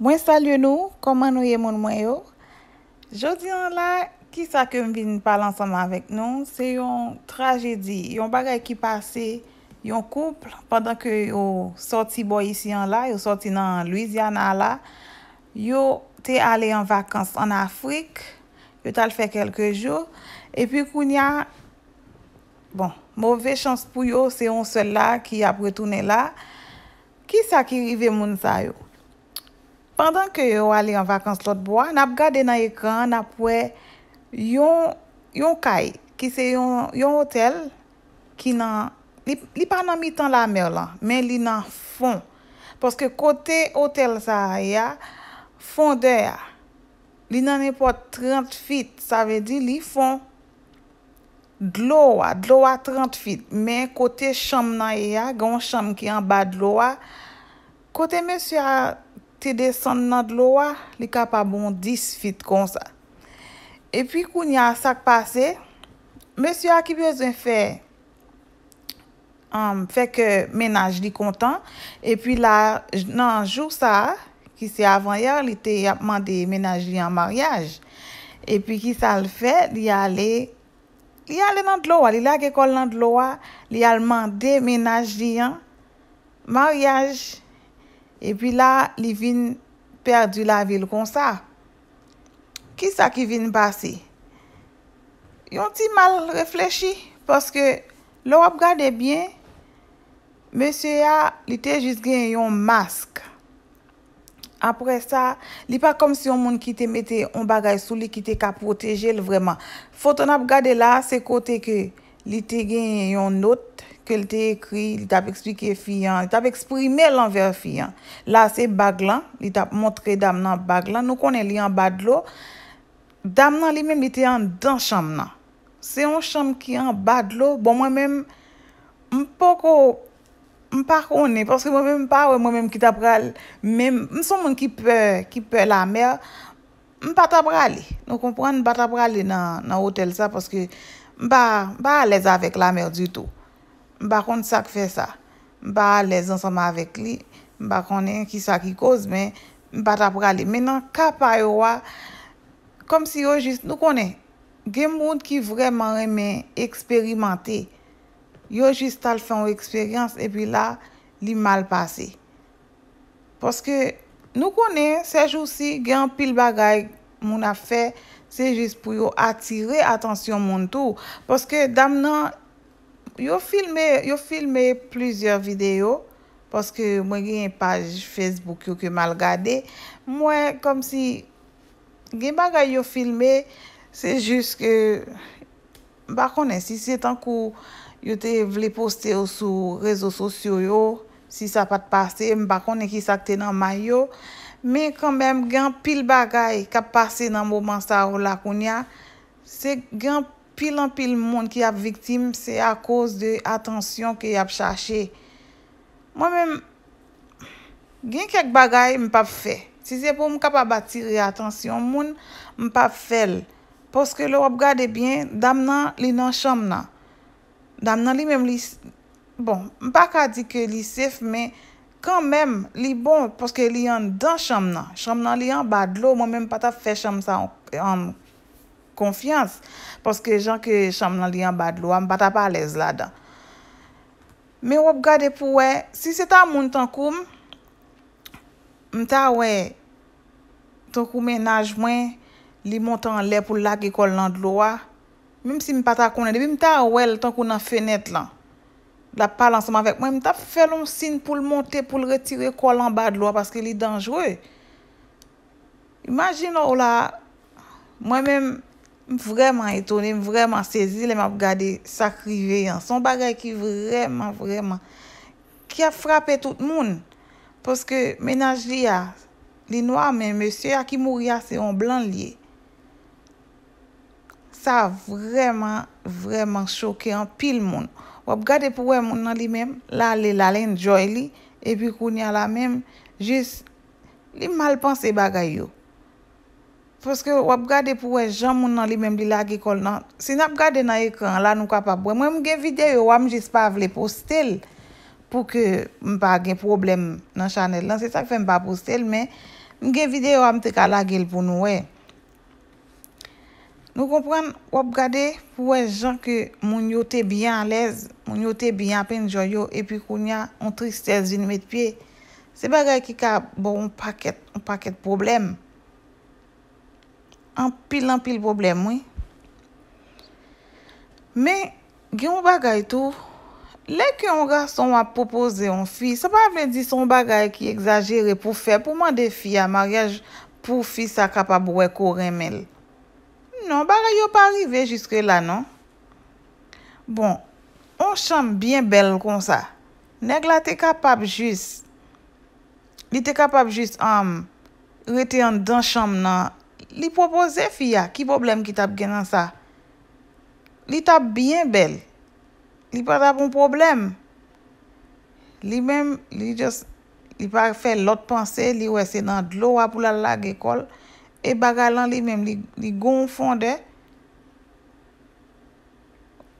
Mwen salye nou, koman nou ye moun mwen yo? Jodi an la, ki sa kem vin pal ansama vek nou? Se yon trajedi, yon bagay ki pase, yon kouple, pandan ke yo sorti bo yisi an la, yo sorti nan Louisiana la, yo te ale yon vakans an Afrik, yo tal fe kelke jou, epi koun ya, bon, mouve chans pou yo, se yon sel la ki apretounen la, ki sa ki rive moun sa yo? pandan ke yo wale an vakans lot bo a, nap gade nan ekran, nap we yon kaj, ki se yon hotel, ki nan, li pa nan mi tan la mer lan, men li nan fon, poske kote hotel sa a ya, fon de ya, li nan ne pot 30 feet, sa ve di li fon, dlo wa, dlo wa 30 feet, men kote cham nan ya, gon cham ki an ba dlo wa, kote mè sya a, te de son nan dlo wa, li ka pa bon dis fit kon sa. E pi kou ni a sak pase, monsi a ki bezon fe, fe ke menaj li kontan, e pi la nan jou sa, ki se avan ya, li te yapman de menaj li an maryaj. E pi ki sa l fe, li ale, li ale nan dlo wa, li la ge kol nan dlo wa, li aleman de menaj li an maryaj. E pi la, li vin perdi la vil kon sa. Ki sa ki vin basi? Yon ti mal reflechi, paske lor ap gade bien, monsi ya, li te jis gen yon mask. Apre sa, li pa kom si yon moun ki te mette yon bagay sou li ki te ka proteje l vreman. Foton ap gade la, se kote ke li te gen yon not, ke l te ekri, li tap eksplike fiyan, li tap eksprime lan ver fiyan. La se bag lan, li tap montre dam nan bag lan, nou konen li an bad lo. Dam nan li menm li te an dan cham nan. Se an cham ki an bad lo, bon mwen menm mpoko mpako ne, mwen menm ki tap ral, mwen menm ki pe la mer, mpa tap ral li. Nou konpwen mpa tap ral li nan hotel sa poske mpa alèz avèk la mer du tout. Mba kon sa k fe sa. Mba lez ansama avek li. Mba konen ki sa ki koz men. Mba tapra li. Menan kapay wwa. Kom si yo jist nou konen. Gen moun ki vreman remen eksperimante. Yo jist tal fè ou eksperyans. E pi la li mal pase. Poske nou konen sej ou si gen pil bagay moun a fe. Sej jist pou yo atire atansyon moun tou. Poske dam nan... yo filme, yo filme plusieurs videos, parce que moi gen yon page Facebook yo ke mal gade, moi, comme si, gen bagay yo filme, c'est juste que, bakonè, si c'est un coup, yo te vle poste ou sou réseau sociaux yo, si sa pat passe, mbakonè ki sa tenan mayo, mais quand même, gen pil bagay, kap passe nan mouman sa ou lakounia, c'est gen pil pil an pil moun ki ap viktim, se a koz de atensyon ki ap chache. Mwen men, gen kek bagay m pap fe. Se se pou m kap a batire atensyon moun, m pap fel. Poske lor ap gade bien, dam nan li nan cham nan. Dam nan li men li, bon, m pa ka di ke li sef, men, kan men, li bon poske li an dan cham nan. Cham nan li an badlo, mwen men pata fe cham sa an moun. konfians. Paske jan ke chanm nan li an bad lwa, mbata pa alèz la dan. Me wop gade pou wè, si se ta moun tan koum, mta wè, tan kou menaj mwen, li moutan lè pou lak e kol nan lwa, mèm si m pata konen, debi mta wè tan kou nan fenèt lan, la palan seman vek mwen, mta fè loun sin pou l montè, pou l retirè kol nan bad lwa, paske li danjwè. Imagin ou la, mwen mèm, M vreman etonim, m vreman sezi le m ap gade sakriveyan. Son bagay ki vreman, vreman, ki a frape tout moun. Poske menaj li a, li noa men, monsye a ki mouri a se yon blan liye. Sa vreman, vreman choke an pil moun. W ap gade pou we moun nan li men, la li lalen joy li, epi koun ya la men, jis li malpense bagay yo. Foske wap gade pou wè jan moun nan li menm li lage kol nan. Se nan ap gade nan ekran la nou kap ap wè. Mwen mwen gen videyo wè mwen jis pa avle postel. Pou ke mwen pa agen problem nan chanel nan. Se sa ke fè mwen pa postel men. Mwen gen videyo wè mwen te ka lage l pou nou wè. Nou kompren wap gade pou wè jan ke moun yote byan lez. Moun yote byan pen joyo. E pi koun ya an tristez jini met pi. Se mwen gade ki ka bon paket probleme. an pil an pil problem wè. Mè, gè yon bagay tou, lè kè yon gar son wap popoze yon fi, sa pa vè di son bagay ki exagere pou fè, pou man defi a magyaj pou fi sa kapab wè kore mèl. Non, bagay yon pa arrive jiske la, non? Bon, on chanm byen bel kon sa. Nèk la te kapab jis, li te kapab jis rete yon dan chanm nan Li propose fiya, ki problem ki tap genan sa? Li tap bien bel. Li pa tap un problem. Li men, li just, li pa fe lot pense, li wese nan dlo wapou la lag ekol, e bagalan li men, li gon fonde.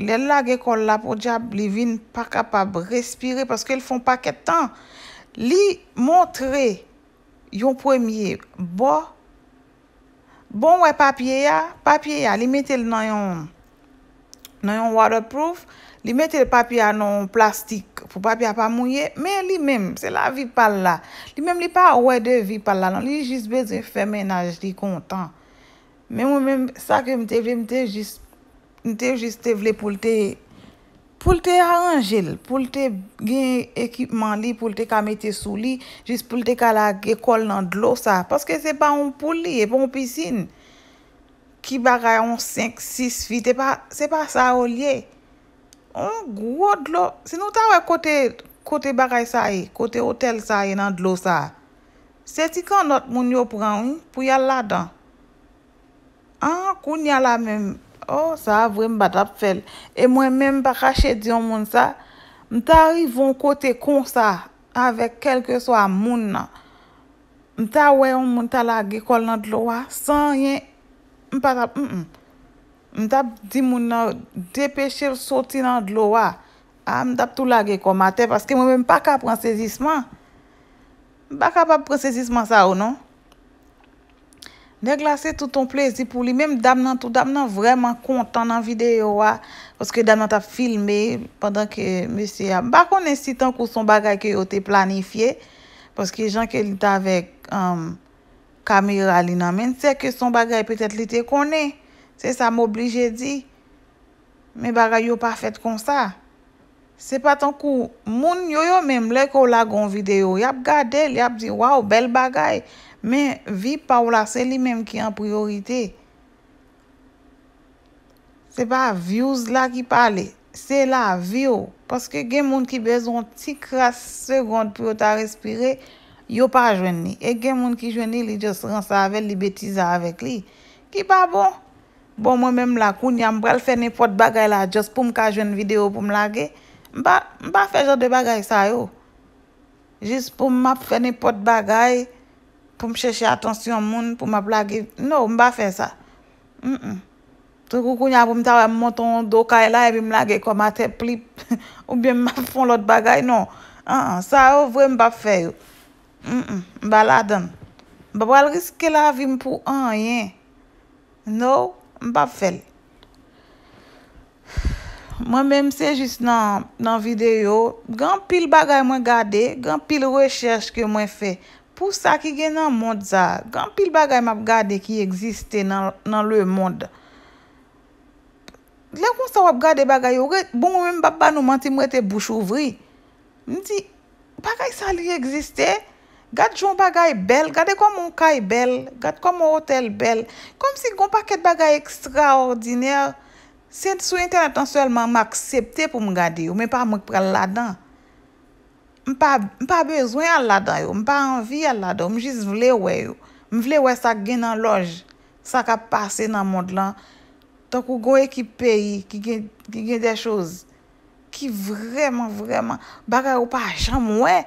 Le lag ekol la pou diap, li vin pa kapab respire, paske el fon pa ketan. Li montre yon premye, boj, Bon wè papye ya, papye ya, li metel nan yon waterproof, li metel papye anon plastik pou papye a pa mouye, men li menm, se la vi pal la, li menm li pa wè de vi pal la, nan li jisbez yon femenaj li kontan. Men wè menm, sa ke mte vle, mte jis, mte jis te vle pou lte yon. pou lte a anjel, pou lte gen ekipman li, pou lte ka metye sou li, jis pou lte ka la gekol nan dlo sa, paske se pa ou pou li, e pou ou pisine, ki bagay ou 5-6 fit, se pa sa ou liye. Ou gwo dlo, se nou ta we kote bagay sa e, kote hotel sa e nan dlo sa. Se ti kan not moun yo pran ou, pou yal la dan. An, koun yal la menm. Oh, sa avre mba tap fel. E mwen men mba kache diyon moun sa, mta rivon kote kon sa avèk kelke so a moun nan. Mta weyon moun ta lage kol nan dlo wa, san yen mba tap, mtap di moun nan, depeche v soti nan dlo wa. A mtap tou lage komate, paske mwen men mba kap pransesisman. Mba kap ap pransesisman sa ou nou? Nè glase touton plezi pou li, mèm dam nan tout, dam nan vreman kontan nan videyo wa, ah. poske dam nan ta filme, pandan ke mèsi ya. Bako nè sitan kou son bagay ke yo te planifiye, poske jan ke li ta vek kamer alina, mèn se ke son bagay petet li te konè. Se sa mò bli je di, mè bagay yo pa fèt kon sa. Se pa tan kou moun yo yo menm le ko lagon video. Yap gade, yap di waw bel bagay. Men vi pa wala se li menm ki an priorite. Se pa views la ki pale. Se la view. Paske gen moun ki bezon ti kras segonde pou yo ta respire. Yo pa jwen ni. E gen moun ki jwen ni li just ransa ave li betiza avek li. Ki pa bon. Bon mwen menm la kou nyam bral se ne pot bagay la. Just pou m ka jwen video pou m lage. Mba fe jorde bagay sa yo. Jist pou mba fe nipote bagay, pou mcheche atensyon moun, pou mba blage. Nou, mba fe sa. M, m. Tou kou kou nyan pou mta wè mwonton do ka e la e bi mblage koma te plip. Ou byen mba fon lot bagay, nou. Uh-uh, an, sa yo vwe mba fe yo. M, m. Mba la dan. Mba wè l riske la vim pou an, ye. Nou, mba fe lè. Mwen men mse jist nan video, gan pil bagay mwen gade, gan pil rechers ke mwen fe. Pou sa ki gen nan mod za, gan pil bagay mwen gade ki existe nan le mod. Lè kon sa wap gade bagay, bon mwen mwen mwen mwen mwen te bouch ouvri. Mwen di, bagay sa li existe, gade jon bagay bel, gade kon mwen kay bel, gade kon mwen hotel bel. Kom si kon paket bagay ekstraordinèr, Sen sou internetansiyelman m aksepte pou m gade yo, men pa m wik prel ladan. M pa bezwen al ladan yo, m pa anvi al ladan, m jis vle wè yo. M vle wè sa gen nan loj, sa ka pase nan mod lan. Tonk ou goye ki peyi, ki gen dey chouz, ki vreman, vreman, bagay yo pa a cham wè.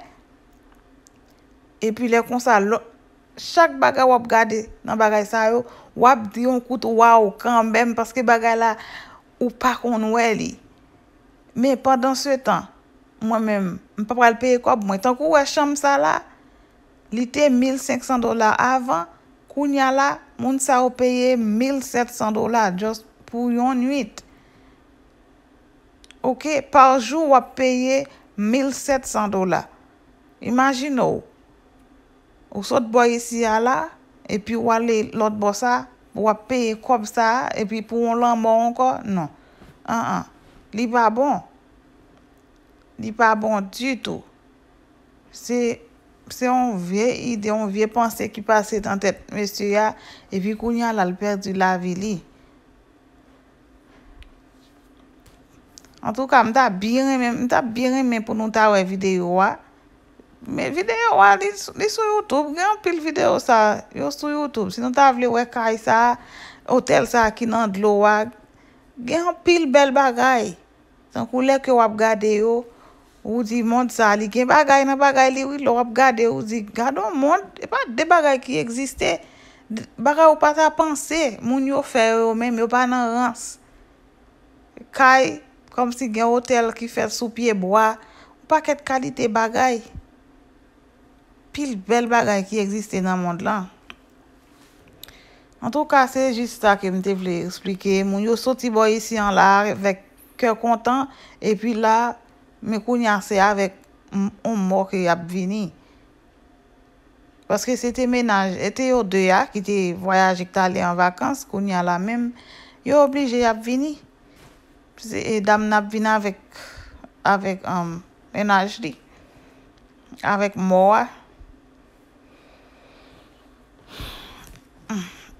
E pi lè kon sa loj, chak bagay wap gade nan bagay sa yo, wap diyon kout waw kambem, paske bagay la, Ou pa kon wè li. Men, padan se tan, mwen men, mwen pa pral peye kob mwen. Tan kou wè chanm sa la, li te 1,500 dola avan, kounya la, moun sa wè peye 1,700 dola, just pou yon 8. Ok, parjou wè peye 1,700 dola. Imagine ou. Ou sot bwa yisi ya la, e pi wè lè lot bwa sa, wap peye kop sa, epi pou yon lambo anko, nan, ah, ah. li pa bon, li pa bon tutou, se yon vie ide, yon vie panse ki pase tan tet, mese ya, epi koun yon lalper du lavi li, an tou ka mta bire men, mta bire men pou nou ta wè videyo wè, Mè videyo an, li sou YouTube, gen an pil videyo sa, yo sou YouTube. Sinon ta vle wek kay sa, hotel sa ki nan dlo wak, gen an pil bel bagay. San kou lek yo wap gade yo, ou di mond sa li gen bagay nan bagay li yo wap gade, ou di gado mond. E pa de bagay ki existe, bagay ou pa sa panse, moun yo fè yo mèm, yo pa nan rans. Kay, kom si gen hotel ki fè sou piye bwa, ou pa ket kalite bagay. ki l bel bagay ki egziste nan mond la. An tou ka se, jist sa ke mte vle explike, moun yo soti boy isi an la, vek kèr kontan, e pi la, mè kounyan se avèk, mò kè yap vini. Paske se te euh, menaj, ete yo de ya, ki te voyajik ta li an vakans, kounyan la mèm, yo oblije yap vini. Pise, e dam nan vina avèk, avèk, menaj li. Avèk mò a,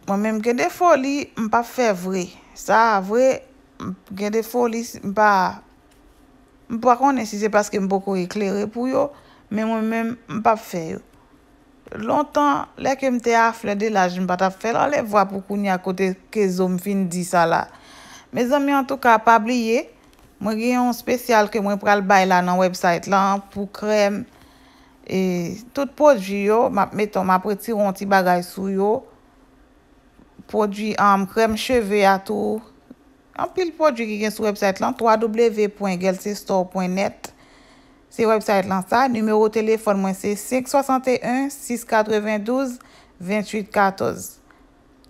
Mwen men gen defo li, mwen pa fe vre. Sa vre, gen defo li, mwen pa... Mwen pwa konen si se paske mwen poko eklere pou yo, men mwen men mwen pa fe yo. Lontan, lè ke mte afle de laj mwen pata fe, lè vwa pou kouni akote ke zom fin di sa la. Me zomi an tou ka pa bli ye, mwen gen yon spesyal ke mwen pral bay la nan website lan, pou krem, e, tout pot ju yo, meton mwen apre ti ronti bagay sou yo, Produy anm um, krem cheve atou. Anpil produy ki gen sou website lan. www.gelseestore.net Se website lan sa. Numero telefon mwen se 561-692-2814.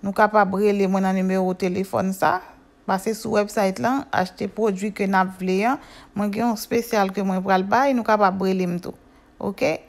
Nou ka pa brele mwen an numero telefon sa. Pase sou website lan. Achete produy ke nap vleyan. Mwen gen yon spesyal ke mwen pral bay. Nou ka pa brele mtou. Ok?